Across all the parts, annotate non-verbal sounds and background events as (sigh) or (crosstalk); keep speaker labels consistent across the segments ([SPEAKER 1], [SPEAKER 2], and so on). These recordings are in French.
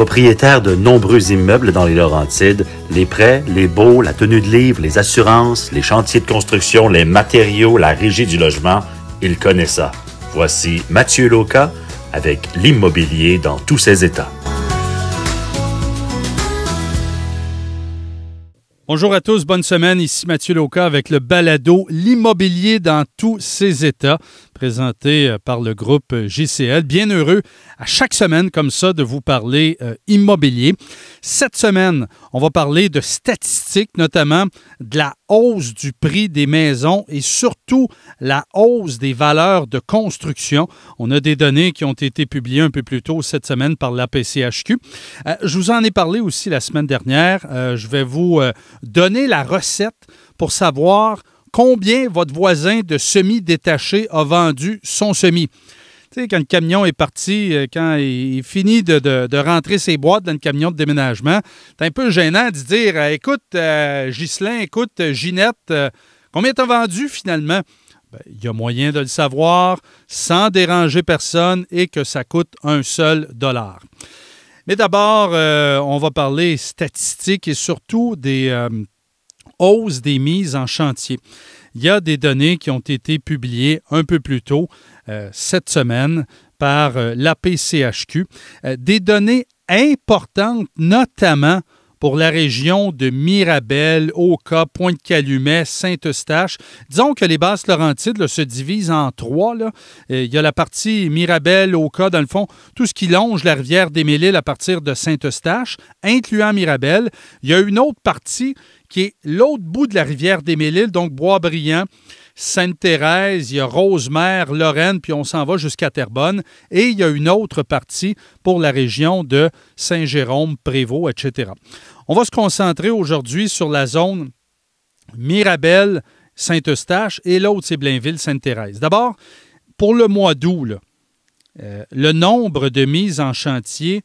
[SPEAKER 1] Propriétaire de nombreux immeubles dans les Laurentides, les prêts, les baux, la tenue de livre, les assurances, les chantiers de construction, les matériaux, la régie du logement, il connaît ça. Voici Mathieu Loca avec l'immobilier dans tous ses états. Bonjour à tous, bonne semaine. Ici Mathieu Loca avec le balado L'immobilier dans tous ses états présenté euh, par le groupe euh, JCL, Bien heureux à chaque semaine comme ça de vous parler euh, immobilier. Cette semaine, on va parler de statistiques, notamment de la hausse du prix des maisons et surtout la hausse des valeurs de construction. On a des données qui ont été publiées un peu plus tôt cette semaine par l'APCHQ. je vous en ai parlé aussi la semaine dernière. je vais vous donner la recette pour savoir combien votre voisin de semi-détaché a vendu son semi. Tu sais, quand le camion est parti, euh, quand il finit de, rentrer ses boîtes dans le camion de déménagement, c'est un peu gênant de dire euh, Écoute, euh, écoute, euh, Ginette, combien combien t'as vendu finalement ben, il y a moyen de le savoir sans déranger personne et que ça coûte un seul dollar. Mais d'abord, on va parler statistiques et surtout des, hausse des mises en chantier. Il y a des données qui ont été publiées un peu plus tôt euh, cette semaine par euh, l'APCHQ, euh, des données importantes notamment pour la région de Mirabel, Oka, Pointe-Calumet, Saint-Eustache. Disons que les basses Laurentides se divisent en trois. Il y a la partie Mirabel, Oka, dans le fond, tout ce qui longe la rivière des Méliles à partir de Saint-Eustache, incluant Mirabel. Il y a une autre partie qui est l'autre bout de la rivière des Méliles, donc bois Sainte-Thérèse, il y a Rosemère, Lorraine, puis on s'en va jusqu'à Terrebonne. Et il y a une autre partie pour la région de Saint-Jérôme, Prévost, etc. On va se concentrer aujourd'hui sur la zone Mirabel, Saint-Eustache et l'autre, c'est Blainville, Sainte-Thérèse. D'abord, pour le mois d'août, euh, le nombre de mises en chantier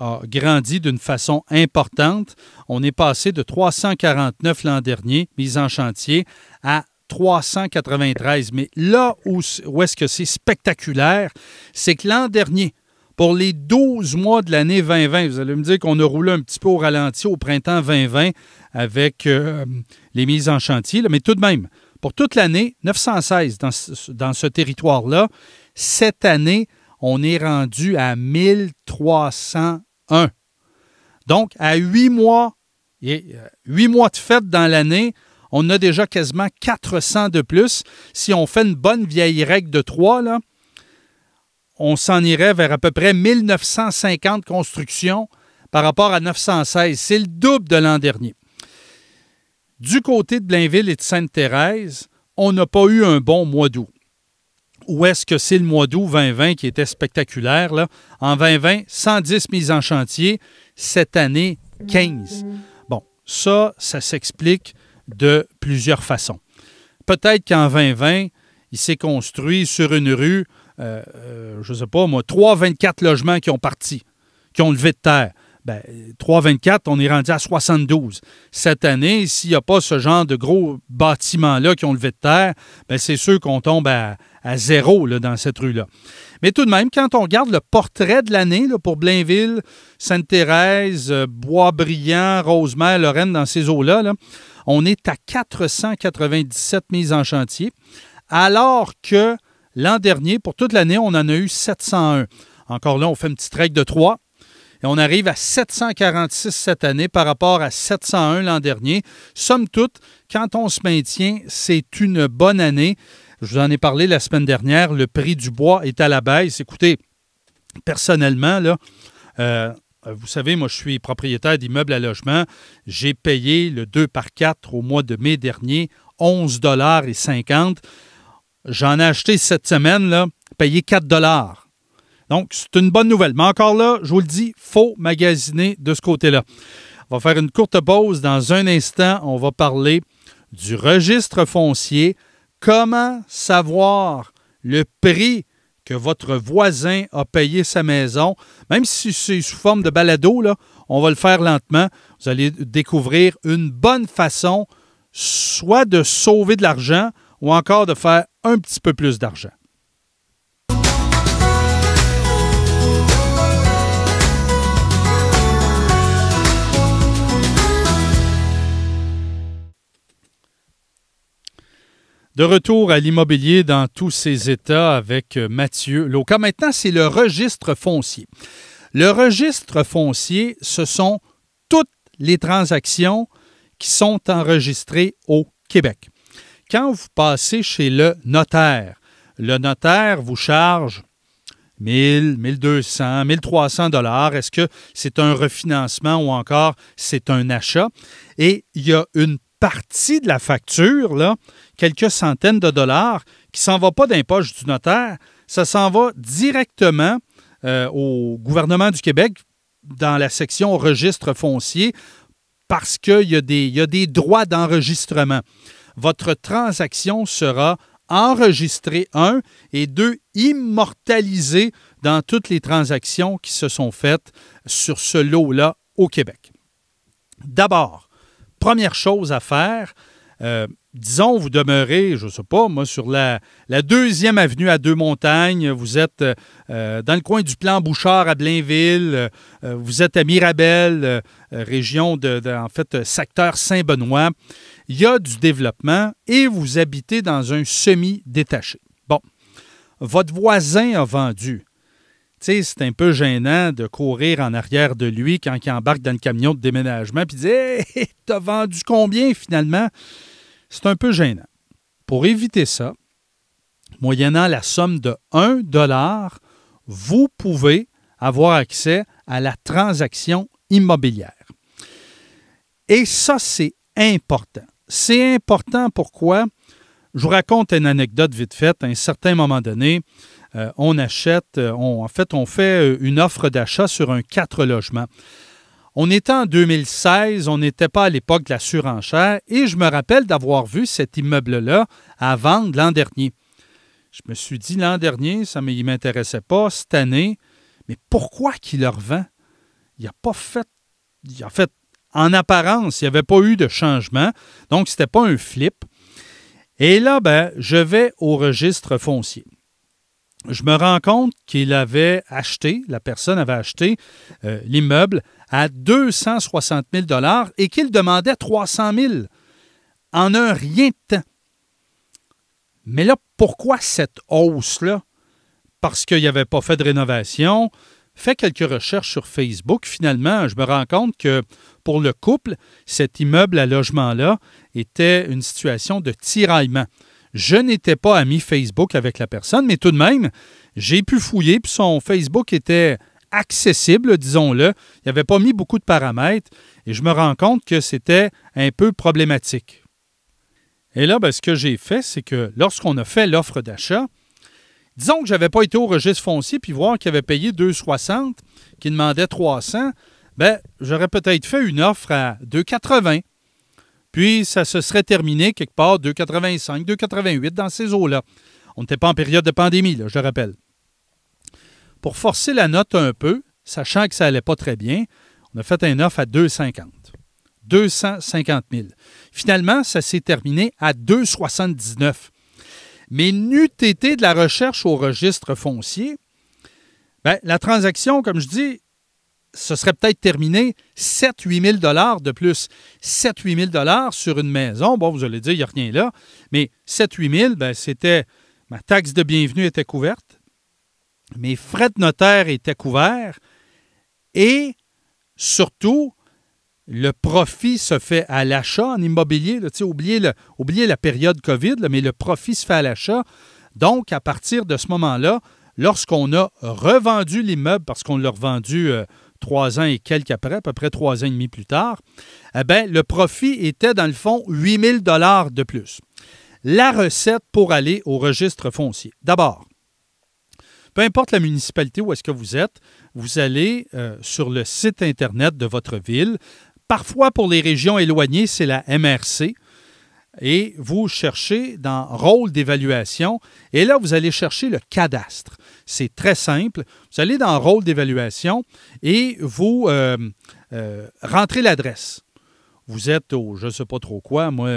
[SPEAKER 1] a grandi d'une façon importante. On est passé de 349 l'an dernier, mise en chantier, à 393. Mais là où, où est-ce que c'est spectaculaire, c'est que l'an dernier, pour les 12 mois de l'année 2020, vous allez me dire qu'on a roulé un petit peu au ralenti au printemps 2020 avec euh, les mises en chantier, mais tout de même, pour toute l'année, 916 dans dans ce territoire-là. Cette année, on est rendu à 1301. Donc, à huit mois, euh, huit mois de fête dans l'année, on a déjà quasiment 400 de plus. Si on fait une bonne vieille règle de 3, là, on s'en irait vers à peu près 1950 constructions par rapport à 916. C'est le double de l'an dernier. Du côté de Blainville et de Sainte-Thérèse, on n'a pas eu un bon mois d'août où est-ce que c'est le mois d'août 2020 qui était spectaculaire. Là. En 2020, 110 mises en chantier. Cette année, 15. Bon, ça, ça s'explique de plusieurs façons. Peut-être qu'en 2020, il s'est construit sur une rue, euh, euh, je ne sais pas moi, 3-24 logements qui ont parti, qui ont levé de terre. 3,24, ben, on est rendu à 72. Cette année, s'il n'y a pas ce genre de gros bâtiments-là qui ont levé de terre, ben, c'est sûr qu'on tombe à, zéro dans cette rue-là. Mais tout de même, quand on regarde le portrait de l'année pour Blainville, Sainte-Thérèse, euh, Bois-Brillant, Rosemère, Lorraine, dans ces eaux-là, on est à 497 mises en chantier, alors que l'an dernier, pour toute l'année, on en a eu 701. Encore là, on fait une petite règle de 3. Et on arrive à 746 cette année par rapport à 701 l'an dernier. Somme toute, quand on se maintient, c'est une bonne année. Je vous en ai parlé la semaine dernière, le prix du bois est à la baisse. Écoutez, personnellement, là, euh, vous savez, moi, je suis propriétaire d'immeubles à logement. J'ai payé le 2 par 4 au mois de mai dernier 11,50 J'en ai acheté cette semaine, là, payé 4 donc, c'est une bonne nouvelle. Mais encore là, je vous le dis, faut magasiner de ce côté-là. On va faire une courte pause. Dans un instant, on va parler du registre foncier. Comment savoir le prix que votre voisin a payé sa maison, même si c'est sous forme de balado, là, on va le faire lentement. Vous allez découvrir une bonne façon soit de sauver de l'argent ou encore de faire un petit peu plus d'argent. De retour à l'immobilier dans tous ses états avec euh, Mathieu Loca. Maintenant, c'est le registre foncier. Le registre foncier, ce sont toutes les transactions qui sont enregistrées au Québec. Quand vous passez chez le notaire, le notaire vous charge 1000, 1200, 1300 dollars. Est-ce que c'est un refinancement ou encore c'est un achat? Et il y a une partie de la facture là, quelques centaines de dollars qui ne s'en va pas d'impôt du notaire, ça s'en va directement euh, au gouvernement du Québec dans la section registre foncier parce qu'il y, a des, des droits d'enregistrement. Votre transaction sera enregistrée, un, et deux, immortalisée dans toutes les transactions qui se sont faites sur ce lot-là au Québec. D'abord, première chose à faire, euh, disons, vous demeurez, je ne sais pas, moi, sur la, la, deuxième avenue à Deux-Montagnes, vous êtes euh, euh, dans le coin du plan Bouchard à Blainville, euh, vous êtes à Mirabel, région de, en fait, secteur Saint-Benoît. Il y a du développement et vous habitez dans un semi-détaché. Bon, votre voisin a vendu. Tu sais, c'est un peu gênant de courir en arrière de lui quand il embarque dans le camion de déménagement et dire Hé, t'as vendu combien finalement? C'est un peu gênant. Pour éviter ça, moyennant la somme de 1 dollar, vous pouvez avoir accès à la transaction immobilière. Et ça, c'est important. C'est important pourquoi? Je vous raconte une anecdote vite faite. À un certain moment donné, euh, on achète, euh, en fait, on fait euh, une offre d'achat sur un quatre logements. On était en 2016, on n'était pas à l'époque de la surenchère et je me rappelle d'avoir vu cet immeuble-là à vendre l'an dernier. Je me suis dit l'an dernier, ça ne m'intéressait pas, cette année, mais pourquoi qu'il le revend? Il a pas fait. Il a fait en apparence, il n'y avait pas eu de changement, donc ce n'était pas un flip. Et là, ben, je vais au registre foncier je me rends compte qu'il avait acheté, la personne avait acheté euh, l'immeuble à 260 000 et qu'il demandait 300 000 en un rien de temps. Mais là, pourquoi cette hausse-là? Parce qu'il n'avait pas fait de rénovation. Fait quelques recherches sur Facebook. Finalement, je me rends compte que pour le couple, cet immeuble à logement-là était une situation de tiraillement. Je n'étais pas ami Facebook avec la personne, mais tout de même, j'ai pu fouiller, puis son Facebook était accessible, disons-le. Il avait pas mis beaucoup de paramètres, et je me rends compte que c'était un peu problématique. Et là, ben, ce que j'ai fait, c'est que lorsqu'on a fait l'offre d'achat, disons que je n'avais pas été au registre foncier, puis voir qu'il avait payé 2,60, qu'il demandait 300, ben, j'aurais peut-être fait une offre à 2,80 puis ça se serait terminé quelque part 2,85, 2,88 dans ces eaux-là. On n'était pas en période de pandémie, je le rappelle. Pour forcer la note un peu, sachant que ça n'allait pas très bien, on a fait un offre à 2,50. 250 000. Finalement, ça s'est terminé à 2,79. Mais n'eût été de la recherche au registre foncier, ben, la transaction, comme je dis, ce serait peut-être terminé 7-8 000 de plus. 7-8 000 sur une maison, bon, vous allez dire, il n'y a rien là, mais 7-8 000, ben, c'était ma taxe de bienvenue était couverte, mes frais de notaire étaient couverts et surtout, le profit se fait à l'achat en immobilier. Là, oubliez, le, oubliez, la période COVID, mais le profit se fait à l'achat. Donc, à partir de ce moment-là, lorsqu'on a revendu l'immeuble, parce qu'on l'a revendu euh, trois ans et quelques après, à peu près trois ans et demi plus tard, eh bien, le profit était dans le fond 8 dollars de plus. La recette pour aller au registre foncier. D'abord, peu importe la municipalité où est-ce que vous êtes, vous allez euh, sur le site Internet de votre ville. Parfois, pour les régions éloignées, c'est la MRC. Et vous cherchez dans rôle d'évaluation. Et là, vous allez chercher le cadastre. C'est très simple. Vous allez dans Rôle d'évaluation et vous euh, euh, rentrez l'adresse. Vous êtes au, je ne sais pas trop quoi, moi,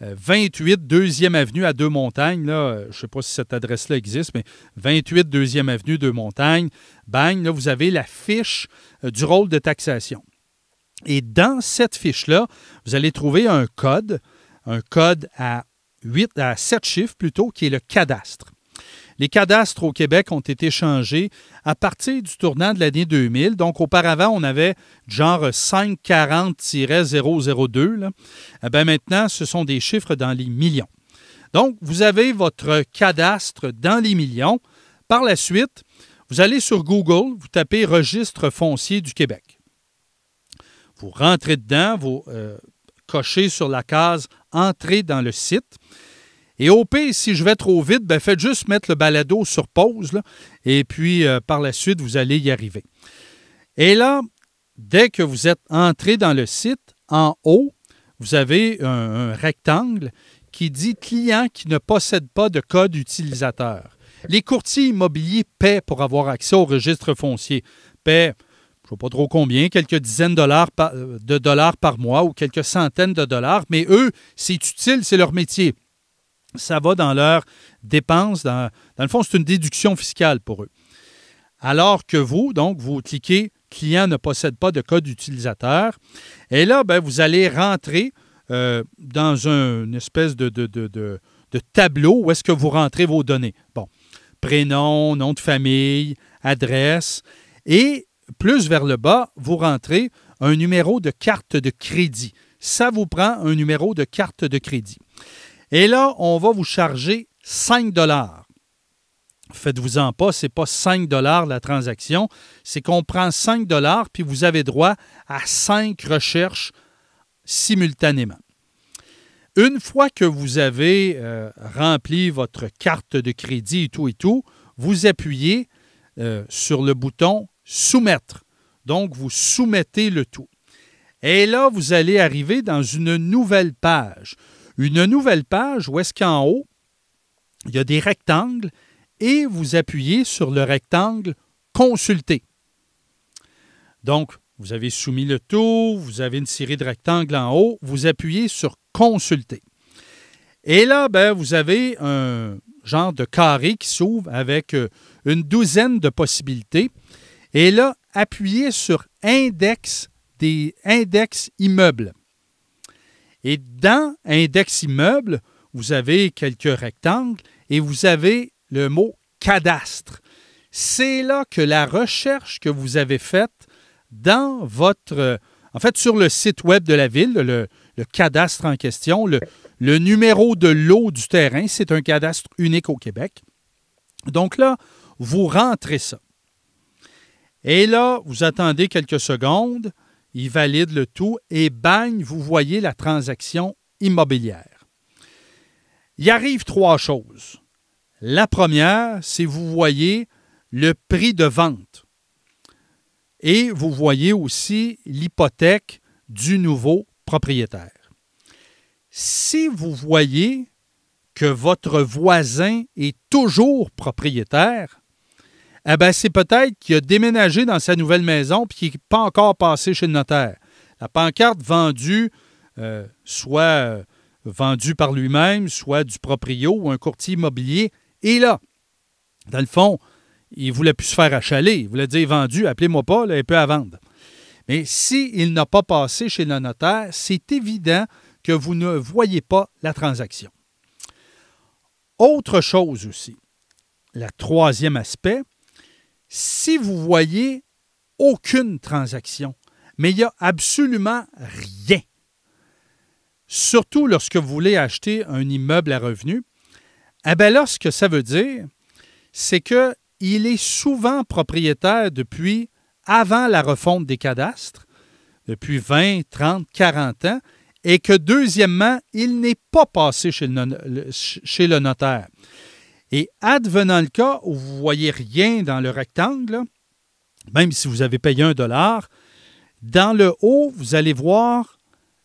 [SPEAKER 1] 28 euh, 2e Avenue à Deux-Montagnes. Là, je ne sais pas si cette adresse-là existe, mais 28 2e Avenue, Deux-Montagnes. Bang, là, vous avez la fiche du rôle de taxation. Et dans cette fiche-là, vous allez trouver un code, un code à, 8, à 7 chiffres plutôt, qui est le cadastre. Les cadastres au Québec ont été changés à partir du tournant de l'année 2000. Donc, auparavant, on avait genre 540-002. Eh maintenant, ce sont des chiffres dans les millions. Donc, vous avez votre cadastre dans les millions. Par la suite, vous allez sur Google, vous tapez Registre foncier du Québec. Vous rentrez dedans, vous euh, cochez sur la case entrer dans le site et au pire, si je vais trop vite, ben faites juste mettre le balado sur pause, et puis euh, par la suite, vous allez y arriver. Et là, dès que vous êtes entré dans le site, en haut, vous avez un, rectangle qui dit client qui ne possède pas de code utilisateur. Les courtiers immobiliers paient pour avoir accès au registre foncier. Paient, je ne sais pas trop combien, quelques dizaines de dollars, euh, de dollars par mois ou quelques centaines de dollars, mais eux, c'est utile, c'est leur métier ça va dans leurs dépenses. Dans, le fond, c'est une déduction fiscale pour eux. Alors que vous, donc, vous cliquez client ne possède pas de code utilisateur. Et là, ben, vous allez rentrer euh, dans un, une espèce de, de, de tableau où est-ce que vous rentrez vos données. Bon, prénom, nom de famille, adresse. Et plus vers le bas, vous rentrez un numéro de carte de crédit. Ça vous prend un numéro de carte de crédit. Et là, on va vous charger 5 dollars. Faites-vous-en pas, ce n'est pas 5 dollars la transaction, c'est qu'on prend 5 dollars puis vous avez droit à 5 recherches simultanément. Une fois que vous avez euh, rempli votre carte de crédit et tout et tout, vous appuyez euh, sur le bouton Soumettre. Donc, vous soumettez le tout. Et là, vous allez arriver dans une nouvelle page. Une nouvelle page où est-ce qu'en haut, il y a des rectangles et vous appuyez sur le rectangle Consulter. Donc, vous avez soumis le tout, vous avez une série de rectangles en haut, vous appuyez sur Consulter. Et là, ben, vous avez un genre de carré qui s'ouvre avec euh, une douzaine de possibilités. Et là, appuyez sur Index des index immeubles. Et dans index immeuble, vous avez quelques rectangles et vous avez le mot cadastre. C'est là que la recherche que vous avez faite dans votre... En fait, sur le site web de la ville, le, cadastre en question, le, le numéro de lot du terrain, c'est un cadastre unique au Québec. Donc là, vous rentrez ça. Et là, vous attendez quelques secondes. Il valide le tout et bang, vous voyez la transaction immobilière. Il arrive trois choses. La première, c'est vous voyez le prix de vente et vous voyez aussi l'hypothèque du nouveau propriétaire. Si vous voyez que votre voisin est toujours propriétaire, eh ah bien, c'est peut-être qu'il a déménagé dans sa nouvelle maison puis qu'il n'est pas encore passé chez le notaire. La pancarte vendue, euh, soit euh, vendue par lui-même, soit du proprio ou un courtier immobilier, est là. Dans le fond, il voulait plus se faire achaler. Il voulait dire vendu, appelez-moi pas, là, il peut à vendre. Mais s'il n'a pas passé chez le notaire, c'est évident que vous ne voyez pas la transaction. Autre chose aussi, le troisième aspect, si vous voyez aucune transaction, mais il n'y a absolument rien, surtout lorsque vous voulez acheter un immeuble à revenu, eh bien là, ce que ça veut dire, c'est qu'il est souvent propriétaire depuis avant la refonte des cadastres, depuis 20, 30, 40 ans, et que deuxièmement, il n'est pas passé chez le notaire. Et advenant le cas où vous voyez rien dans le rectangle, même si vous avez payé un dollar, dans le haut, vous allez voir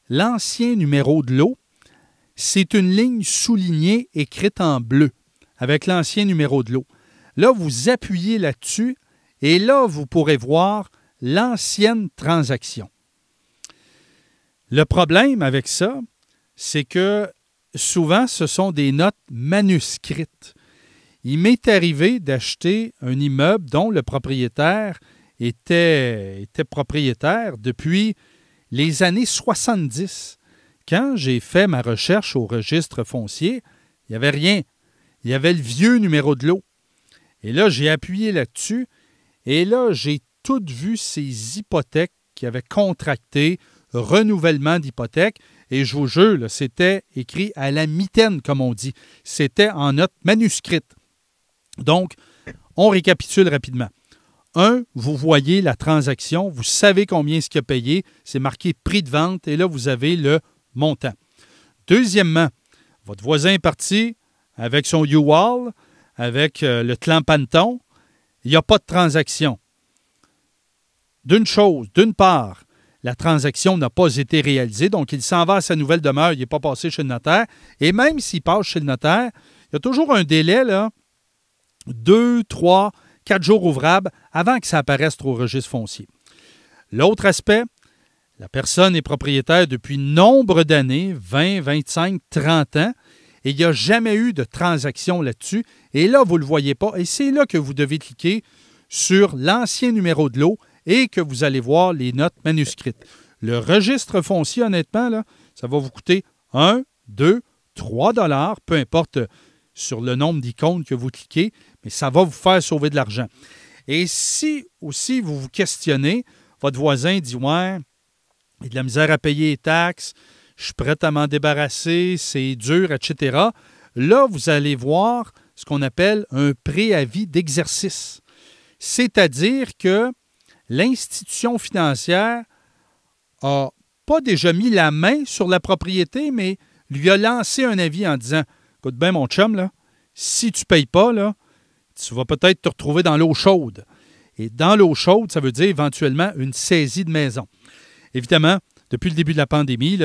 [SPEAKER 1] l'ancien numéro de l'eau. C'est une ligne soulignée écrite en bleu avec l'ancien numéro de l'eau. Là, vous appuyez là-dessus et là, vous pourrez voir l'ancienne transaction. Le problème avec ça, c'est que souvent, ce sont des notes manuscrites. Il m'est arrivé d'acheter un immeuble dont le propriétaire était, était propriétaire depuis les années 70. Quand j'ai fait ma recherche au registre foncier, il n'y avait rien. Il y avait le vieux numéro de l'eau. Et là, j'ai appuyé là-dessus. Et là, j'ai tout vu ces hypothèques qui avaient contracté, renouvellement d'hypothèques. Et je vous jure, c'était écrit à la mitaine, comme on dit. C'était en note manuscrite. Donc, on récapitule rapidement. Un, vous voyez la transaction, vous savez combien ce qu'il a payé, c'est marqué prix de vente et là, vous avez le montant. Deuxièmement, votre voisin est parti avec son U-Wall, avec euh, le panton, il n'y a pas de transaction. D'une chose, d'une part, la transaction n'a pas été réalisée, donc il s'en va à sa nouvelle demeure, il n'est pas passé chez le notaire. Et même s'il passe chez le notaire, il y a toujours un délai là, deux, 3, quatre jours ouvrables avant que ça apparaisse au registre foncier. L'autre aspect, la personne est propriétaire depuis nombre d'années, 20, 25, 30 ans, et il n'y a jamais eu de transaction là-dessus. Et là, vous ne le voyez pas. Et c'est là que vous devez cliquer sur l'ancien numéro de l'eau et que vous allez voir les notes manuscrites. Le registre foncier, honnêtement, là, ça va vous coûter 1, 2, 3 dollars, peu importe euh, sur le nombre d'icônes que vous cliquez, mais ça va vous faire sauver de l'argent. Et si aussi vous vous questionnez, votre voisin dit Ouais, il a de la misère à payer les taxes, je suis prêt à m'en débarrasser, c'est dur, etc. Là, vous allez voir ce qu'on appelle un préavis d'exercice. C'est-à-dire que l'institution financière n'a pas déjà mis la main sur la propriété, mais lui a lancé un avis en disant Écoute bien, mon chum, là, si tu ne payes pas, là, tu vas peut-être te retrouver dans l'eau chaude. Et dans l'eau chaude, ça veut dire éventuellement une saisie de maison. Évidemment, depuis le début de la pandémie,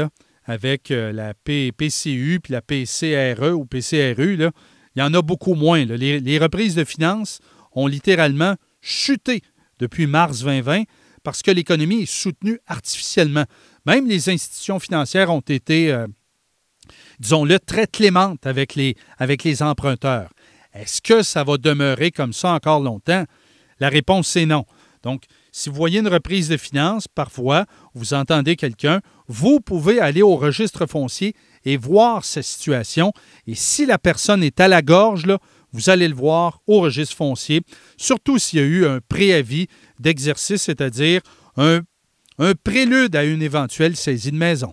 [SPEAKER 1] avec euh, la PCU puis la PCRE ou PCRU, là, il y en a beaucoup moins. Les, reprises de finances ont littéralement chuté depuis mars 2020 parce que l'économie est soutenue artificiellement. Même les institutions financières ont été, euh, disons-le, très clémentes avec les, avec les emprunteurs. Est-ce que ça va demeurer comme ça encore longtemps? La réponse, c'est non. Donc, si vous voyez une reprise de finances, parfois, vous entendez quelqu'un, vous pouvez aller au registre foncier et voir sa situation. Et si la personne est à la gorge, là, vous allez le voir au registre foncier, surtout s'il y a eu un préavis d'exercice, c'est-à-dire un, un prélude à une éventuelle saisie de maison.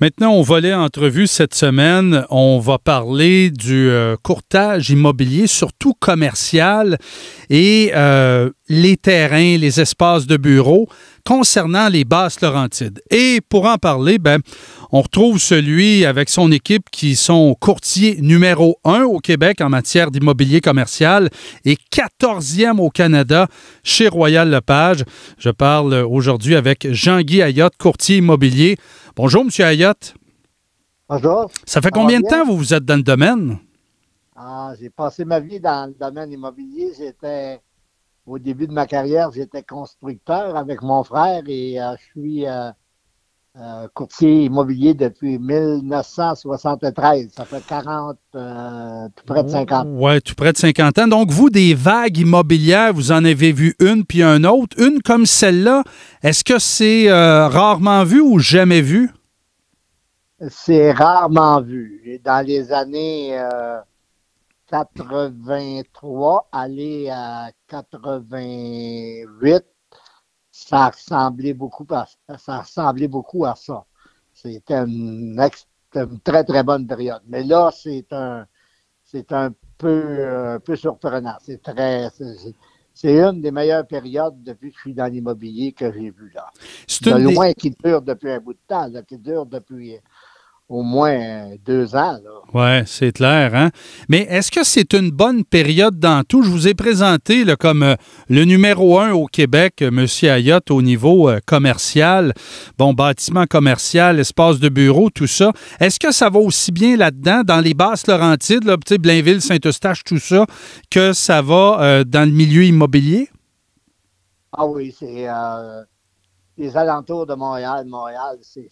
[SPEAKER 1] Maintenant, au volet entrevue cette semaine, on va parler du euh, courtage immobilier, surtout commercial, et euh, les terrains, les espaces de bureaux concernant les Basses Laurentides. Et pour en parler, ben, on retrouve celui avec son équipe qui sont courtier numéro un au Québec en matière d'immobilier commercial et 14e au Canada chez Royal Lepage. Je parle aujourd'hui avec Jean-Guy Ayotte, courtier immobilier. Bonjour, M. Ayotte.
[SPEAKER 2] Bonjour. Ça fait combien de temps vous
[SPEAKER 1] vous êtes dans le domaine?
[SPEAKER 2] Ah, j'ai passé ma vie dans le domaine immobilier. J'étais au début de ma carrière, j'étais constructeur avec mon frère et euh, je suis euh, euh, courtier immobilier depuis 1973. Ça fait 40, tout près de 50. ans.
[SPEAKER 1] Oui, tout près de 50 ans. Donc, vous, des vagues immobilières, vous en avez vu une puis une autre. Une comme celle-là, est-ce que c'est rarement vu ou jamais vu?
[SPEAKER 2] C'est rarement vu. Dans les années... 83, aller à 88, ça ressemblait beaucoup à, ça ressemblait beaucoup à ça. C'était une, très, très bonne période. Mais là, c'est un, c'est un peu, peu surprenant. C'est très, c'est une des meilleures périodes depuis que je suis dans l'immobilier que j'ai vu là. De loin qui dure depuis un bout de temps, qui dure depuis au moins euh, deux ans.
[SPEAKER 1] Oui, c'est clair. Hein. Mais est-ce que c'est une bonne période dans tout? Je vous ai présenté comme euh, le numéro un au Québec, euh, M. Ayotte, au niveau commercial. Bon, bâtiment commercial, espace de bureau, tout ça. Est-ce que ça va aussi bien là-dedans, dans les basses Laurentides, là, Blainville, Saint-Eustache, tout ça, que ça va dans le milieu immobilier?
[SPEAKER 2] Ah oui, c'est les alentours de Montréal. Montréal, c'est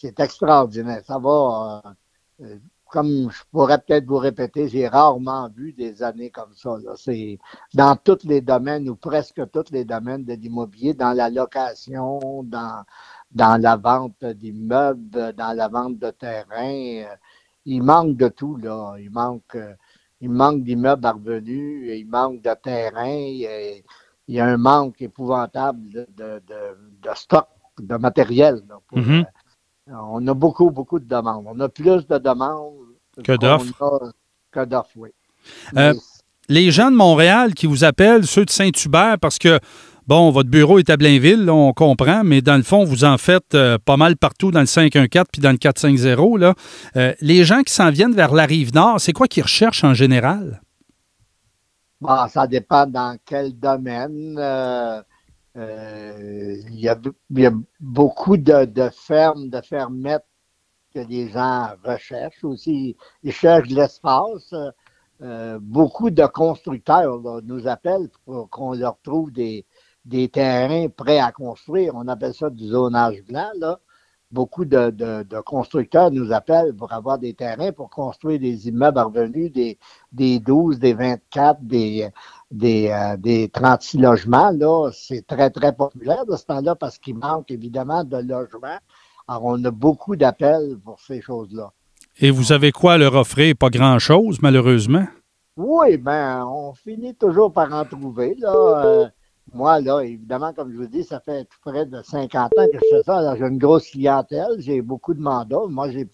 [SPEAKER 2] c'est extraordinaire. Ça va, euh, euh, comme je pourrais peut-être vous répéter, j'ai rarement vu des années comme ça. C'est dans tous les domaines ou presque tous les domaines de l'immobilier, dans la location, dans, dans la vente d'immeubles, dans la vente de terrains, euh, il manque de tout, là. Il manque, il manque d'immeubles à revenus, il manque de terrain. Et, il y a un manque épouvantable de, de, stock, de matériel mm-hmm on a beaucoup, beaucoup de demandes. On a plus de demandes que d'offres.
[SPEAKER 1] Euh, les gens de Montréal qui vous appellent, ceux de Saint-Hubert, parce que, bon, votre bureau est à Blainville, on comprend, mais dans le fond, vous en faites euh, pas mal partout dans le 514 puis dans le 450. Là. Euh, les gens qui s'en viennent vers la rive nord, c'est quoi qu'ils recherchent en
[SPEAKER 2] général? Bah, ça dépend dans quel domaine. Euh, il y, a, beaucoup de, fermes, de fermettes que les gens recherchent aussi. Ils cherchent l'espace. Euh, beaucoup de constructeurs nous appellent pour qu'on leur trouve des, terrains prêts à construire. On appelle ça du zonage blanc. Beaucoup de, constructeurs nous appellent pour avoir des terrains pour construire des immeubles revenus, des, des 12, des 24, des, des, 36 euh, logements, là, c'est très, très populaire de ce temps-là parce qu'il manque évidemment de logements. Alors, on a beaucoup d'appels pour ces choses-là.
[SPEAKER 1] Et vous avez quoi à leur offrir? Pas grand-chose, malheureusement.
[SPEAKER 2] Oui, bien on finit toujours par en trouver, là. Euh, moi, là, évidemment, comme je vous dis, ça fait tout près de 50 ans que je fais ça. Alors, j'ai une grosse clientèle, j'ai beaucoup de mandats. Moi, j'ai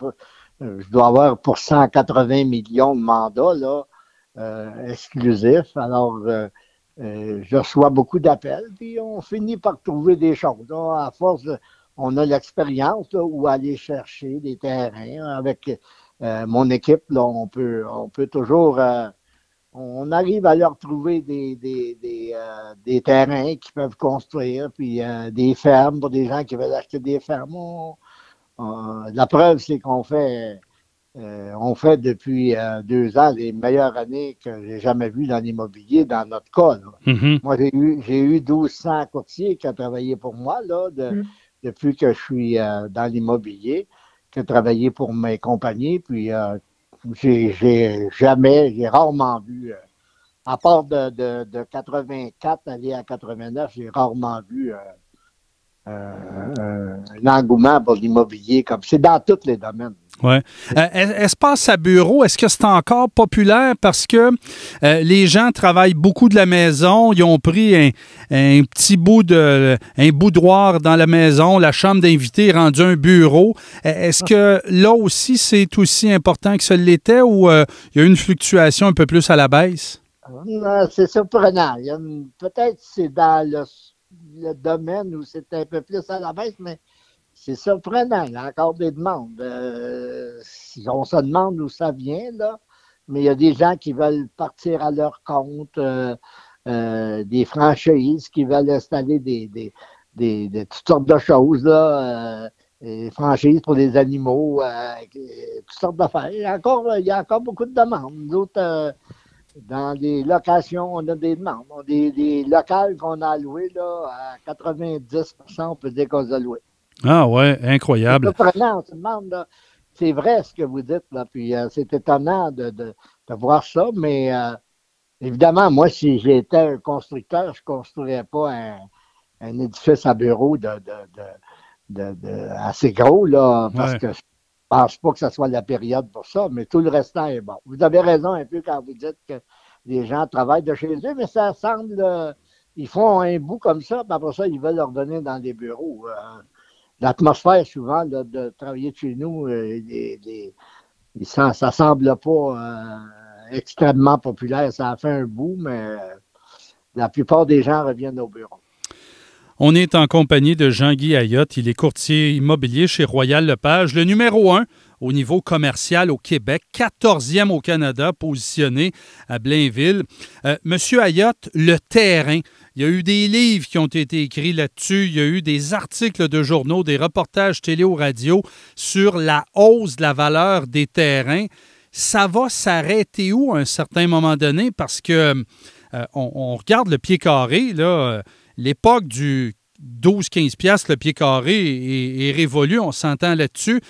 [SPEAKER 2] euh, je dois avoir pour 180 millions de mandats, là. Euh, exclusif. Alors, euh, euh, je reçois beaucoup d'appels, puis on finit par trouver des choses. Hein. à force, on a l'expérience où aller chercher des terrains avec mon équipe. on peut, on peut toujours on arrive à leur trouver des, des, des, terrains qu'ils peuvent construire, puis des fermes pour des gens qui veulent acheter des fermes. la preuve, c'est qu'on fait euh, on fait depuis euh, deux ans les meilleures années que j'ai jamais vues dans l'immobilier, dans notre cas. Mm-hmm. Moi, j'ai eu, j'ai eu 1200 courtiers qui ont travaillé pour moi là, mm. depuis que je suis euh, dans l'immobilier, qui ont travaillé pour mes compagnies. Puis, j'ai, jamais, j'ai rarement vu, à part de, 84 aller à 89, j'ai rarement vu l'engouement pour l'immobilier comme c'est dans tous les domaines.
[SPEAKER 1] Ouais. Euh, espace à bureau, est-ce que c'est encore populaire parce que euh, les gens travaillent beaucoup de la maison, ils ont pris un, petit bout de un boudoir dans la maison, la chambre d'invité est rendue un bureau. Euh, est-ce que là aussi c'est aussi important que ce l'était ou il y a une fluctuation un peu plus à la baisse?
[SPEAKER 2] C'est surprenant. Peut-être c'est dans le domaine où c'est un peu plus à la baisse, mais c'est surprenant. Il y a encore des demandes. Euh, on se demande où ça vient, là. Mais il y a des gens qui veulent partir à leur compte, euh, euh, des franchises qui veulent installer des, toutes sortes de choses, là. des franchises pour des animaux, toutes sortes d'affaires. Il encore, il y a encore beaucoup de demandes. Nous dans les locations, on a des demandes. des, locales qu'on a loués, à 90 on peut dire qu'on a loués.
[SPEAKER 1] Ah ouais, incroyable.
[SPEAKER 2] C'est vrai ce que vous dites, là, puis euh, c'est étonnant de, de, voir ça, mais euh, évidemment, moi, si j'étais un constructeur, je ne construirais pas un, un, édifice à bureau de, de assez gros, là, parce que je ne pense pas que ce soit la période pour ça, mais tout le restant est bon. Vous avez raison un peu quand vous dites que les gens travaillent de chez eux, mais ça semble. Euh, ils font un bout comme ça, puis après ça, ils veulent leur donner dans des bureaux l'atmosphère souvent de travailler chez nous, ça, euh, ça semble pas euh, extrêmement populaire. Ça a fait un bout, mais euh, la plupart des gens reviennent au bureau.
[SPEAKER 1] On est en compagnie de Jean-Guy Ayotte. Il est courtier immobilier chez Royal Lepage, le numéro un au niveau commercial au Québec, 14e au Canada, positionné à Blainville. Monsieur Ayotte, le terrain, il y a eu des livres qui ont été écrits là-dessus. Il y a eu des articles de journaux, des reportages télé ou radio sur la hausse de la valeur des terrains. Ça va s'arrêter où à un certain moment donné? Parce que euh, on, regarde le pied carré, euh, l'époque du 12-15 piastres le pied carré est, révolu, on s'entend là-dessus.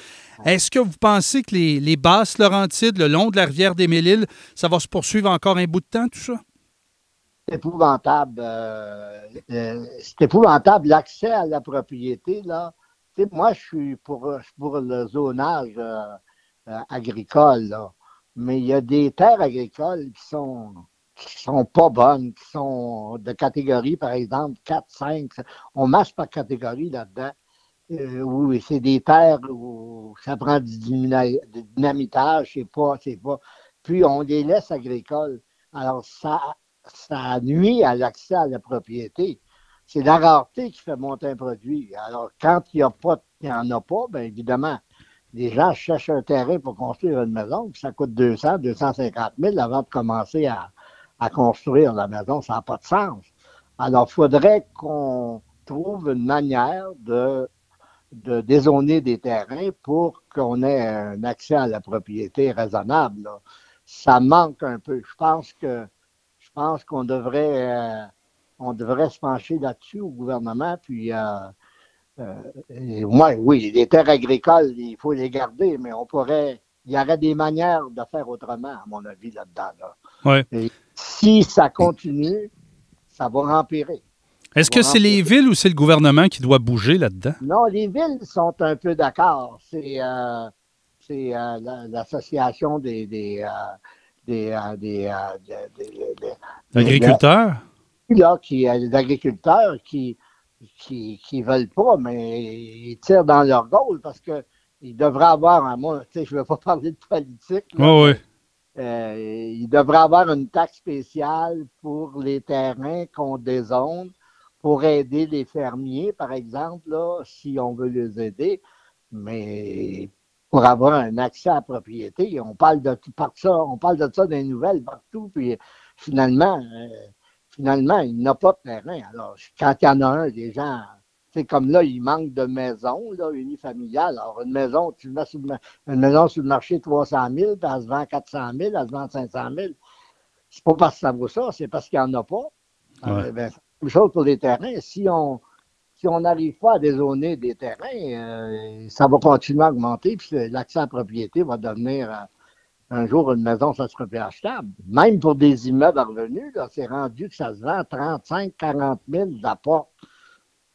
[SPEAKER 1] Est-ce que vous pensez que les, les, basses Laurentides, le long de la rivière des Méliles, ça va se poursuivre encore un bout de temps, tout ça?
[SPEAKER 2] épouvantable. Euh, euh, c'est épouvantable l'accès à la propriété. Là. moi, je suis pour, pour le zonage euh, euh, agricole, mais il y a des terres agricoles qui sont qui sont pas bonnes, qui sont de catégorie, par exemple, 4, 5. On marche par catégorie là-dedans. Euh, oui, c'est des terres où ça prend du dynamitage, sais pas, c'est pas. Puis on les laisse agricoles. Alors, ça, ça nuit à l'accès à la propriété. C'est la rareté qui fait monter un produit. Alors, quand il n'y en a pas, bien évidemment, les gens cherchent un terrain pour construire une maison, ça coûte 200, 250 000 avant de commencer à, construire la maison. Ça n'a pas de sens. Alors, il faudrait qu'on trouve une manière de, de dézoner des terrains pour qu'on ait un accès à la propriété raisonnable. Ça manque un peu. Je pense que pense qu'on devrait, euh, on devrait se pencher là-dessus au gouvernement. Puis, euh, euh oui, les terres agricoles, il faut les garder, mais on pourrait, il y aurait des manières de faire autrement, à mon avis, là-dedans. si ça continue, ça va empirer.
[SPEAKER 1] Est-ce que c'est les villes ou c'est le gouvernement qui doit bouger là-dedans?
[SPEAKER 2] Non, les villes sont un peu d'accord. C'est euh, l'association des, euh, euh, des, des, des, agriculteurs? qui, euh, des agriculteurs qui qui ne veulent pas, mais ils tirent dans leur goal parce qu'ils devraient avoir, tu moi, je ne veux pas (laughs) parler de politique, là, ils devraient avoir une taxe spéciale pour les terrains qu'on désonde pour aider les fermiers, par exemple, si on veut les aider. Mais pour avoir un accès à la propriété. On parle de tout par ça, on parle de ça des nouvelles partout, puis euh, finalement, euh, finalement, il n'a pas de terrain. Alors, quand il y en a un, des gens, c'est comme là, il manque de maisons, là, unifamiliales. Alors, une maison, tu mets sur le, une maison sur le marché 300 000, puis elle se vend 400 000, elle se vend 500 000. C'est pas parce que ça vaut ça, c'est parce qu'il n'y en a pas. Ouais. Euh, ben, Alors, même chose pour les terrains. Si on, si on n'arrive pas à dézoner des terrains, euh, ça va continuer à augmenter, puis l'accès à la propriété va devenir euh, un jour une maison, ça sera plus achetable. Même pour des immeubles à revenus, c'est rendu que ça se vend 35, 40 000 d'apport.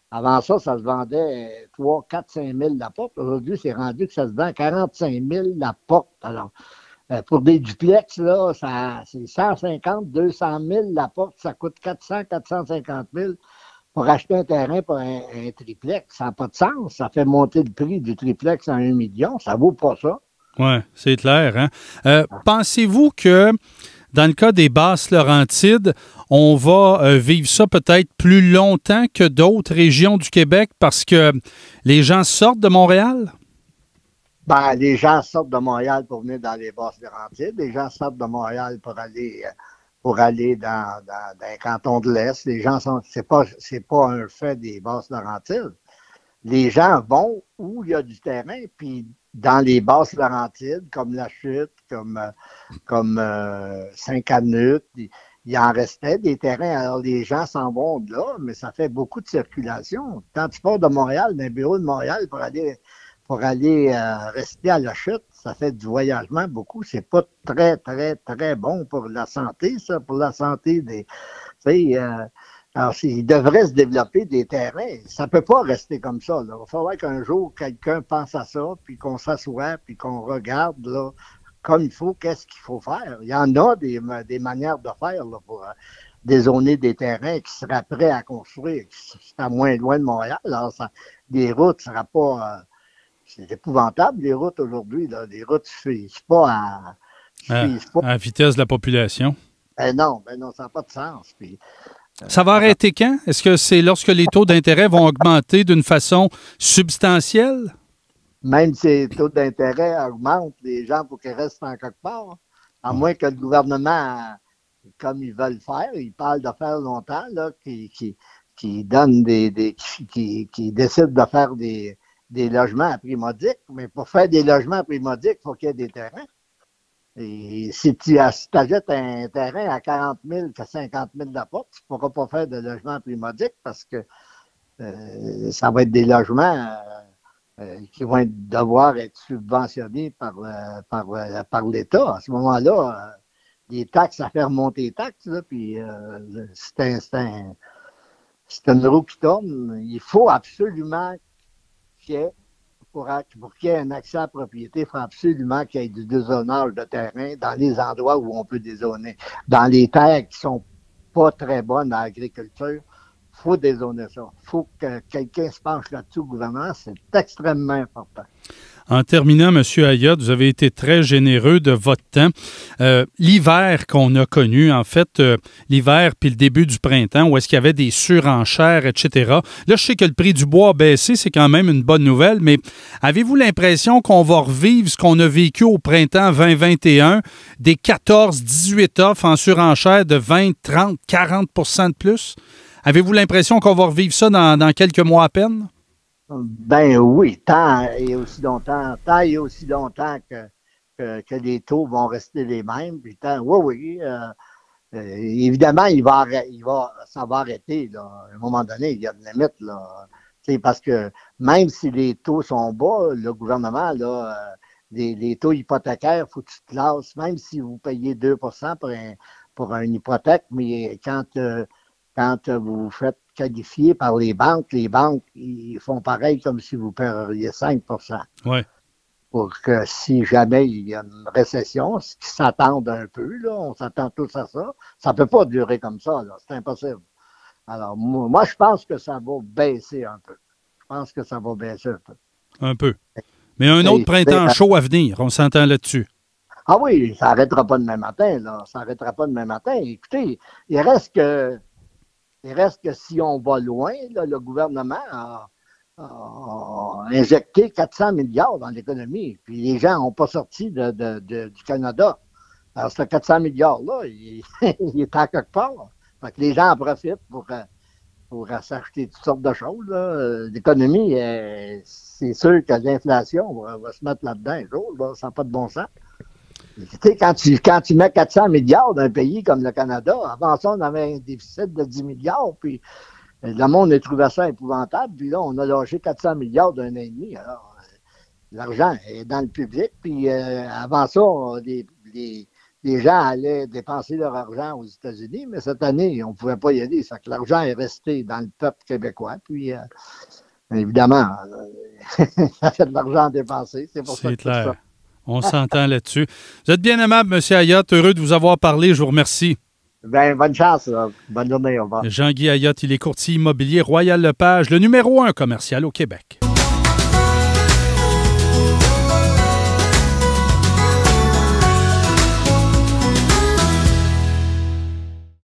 [SPEAKER 2] Avant ça, ça se vendait 3, 4, 5 000 la porte. Aujourd'hui, c'est rendu que ça se vend 45 000 la porte. Alors, euh, pour des duplex, c'est 150, 200 000 la porte. Ça coûte 400, 450 000 pour acheter un terrain pour un, triplex, ça n'a pas de sens. Ça fait monter le prix du triplex en un million. Ça vaut pas ça.
[SPEAKER 1] Oui, c'est clair. Hein? Euh, pensez-vous que dans le cas des basses Laurentides, on va euh, vivre ça peut-être plus longtemps que d'autres régions du Québec parce que les gens sortent de Montréal?
[SPEAKER 2] Ben, les gens sortent de Montréal pour venir dans les Basses-Laurentides. Les gens sortent de Montréal pour aller euh, pour aller dans, dans, dans les cantons de l'Est. Les gens sont, c'est pas, c'est pas un fait des Basses-Laurentides. Les gens vont où il y a du terrain, puis dans les Basses-Laurentides, comme La Chute, comme, comme euh, Saint-Canute, il en restait des terrains. Alors, les gens s'en vont de là, mais ça fait beaucoup de circulation. Quand tu pars de Montréal, d'un bureau de Montréal pour aller pour aller euh, rester à la chute, ça fait du voyagement beaucoup. C'est pas très, très, très bon pour la santé, ça, pour la santé des. Tu sais, euh, alors, il devrait se développer des terrains. Ça peut pas rester comme ça. Là. Il va qu'un jour, quelqu'un pense à ça, puis qu'on s'assoie, puis qu'on regarde là, comme il faut, qu'est-ce qu'il faut faire. Il y en a des, des manières de faire là, pour euh, dézoner des terrains qui seraient prêts à construire, qui seraient moins loin de Montréal. Alors, ça, les routes ne seraient pas euh, c'est épouvantable, les routes aujourd'hui. Les routes ne suivent pas
[SPEAKER 1] à, vitesse de la population.
[SPEAKER 2] Ben non, ben non, ça n'a pas de sens. Euh,
[SPEAKER 1] ça va arrêter quand? Est-ce que c'est lorsque les taux d'intérêt vont augmenter d'une façon substantielle?
[SPEAKER 2] Même si les taux d'intérêt augmentent, les gens, pour qu'ils restent en quelque part, à mm. moins que le gouvernement, comme ils veulent faire, ils parlent de faire longtemps, là, qui, qui, des, qui, décident de faire des, des logements à prix mais pour faire des logements à prix il faut qu'il y ait des terrains. Et si tu achètes un terrain à 40 000, à 50 000 d'apport, tu ne pourras pas faire de logements à prix parce que euh, ça va être des logements euh, euh, qui vont devoir être subventionnés par, par, l'État. À ce moment-là, les taxes, à faire monter les taxes, là, puis c'est un, un, une roue qui tourne. Il faut absolument pour qu'il y ait un accès à la propriété, il faut absolument qu'il y ait du dézonage de terrain dans les endroits où on peut désonner. Dans les terres qui sont pas très bonnes à l'agriculture, il faut désonner ça. Il faut que quelqu'un se penche là-dessus au gouvernement. C'est extrêmement important.
[SPEAKER 1] En terminant, M. Ayotte, vous avez été très généreux de votre temps. Euh, l'hiver qu'on a connu, en fait, euh, l'hiver puis le début du printemps, où est-ce qu'il y avait des surenchères, etc. Là, je sais que le prix du bois a baissé, c'est quand même une bonne nouvelle, mais avez-vous l'impression qu'on va revivre ce qu'on a vécu au printemps 2021, des 14, 18 offres en surenchères de 20, 30, 40 de plus? Avez-vous l'impression qu'on va revivre ça dans, dans quelques mois à peine?
[SPEAKER 2] Ben oui, tant et aussi longtemps, tant aussi longtemps que, que, les taux vont rester les mêmes. Puis tant, oui, oui. Euh, euh, évidemment, il va, va, ça va arrêter. À un moment donné, il y a une limite. Là. parce que même si les taux sont bas, le gouvernement, là, euh, les, taux hypothécaires, il faut que tu te lasses, même si vous payez 2 pour, un, pour une hypothèque, mais quand quand euh, vous vous faites qualifier par les banques, les banques, ils font pareil comme si vous perdriez 5 Oui. Pour que si jamais il y a une récession, ce qui s'attend un peu, là, on s'attend tous à ça, ça ne peut pas durer comme ça, c'est impossible. Alors, moi, je pense que ça va baisser un peu. Je pense que ça va baisser un peu.
[SPEAKER 1] Un peu. Mais un autre printemps chaud à
[SPEAKER 2] venir, on s'entend là-dessus. Ah oui, ça n'arrêtera pas demain matin, là. Ça n'arrêtera pas demain matin. Écoutez, il reste que il reste que si on va loin, le gouvernement a, injecté 400 milliards dans l'économie, puis les gens n'ont pas sorti du Canada. Alors, ce 400 milliards-là, (laughs) il, est à quelque part. les gens en profitent pour, euh, pour s'acheter toutes sortes de choses. L'économie, euh, c'est sûr que l'inflation va, se mettre là-dedans un jour, ça pas de bon sens quand tu, quand tu mets 400 milliards d'un pays comme le Canada, avant ça, on avait un déficit de 10 milliards, puis euh, le monde trouvait ça épouvantable, puis là, on a lâché 400 milliards d'un an et demi. Alors, euh, l'argent est dans le public, puis euh, avant ça, les, gens allaient dépenser leur argent aux États-Unis, mais cette année, on ne pouvait pas y aller. Ça que l'argent est resté dans le peuple québécois, puis... évidemment, c'est (laughs) de l'argent dépensé, C'est pour ça que clair.
[SPEAKER 1] On s'entend là-dessus. Vous êtes bien aimable, M. Ayotte. Heureux de vous avoir parlé. Je vous remercie.
[SPEAKER 2] Ben, bonne chance. Bonne journée.
[SPEAKER 1] Jean-Guy Ayotte, il est courtier immobilier Royal Lepage, le numéro un commercial au Québec.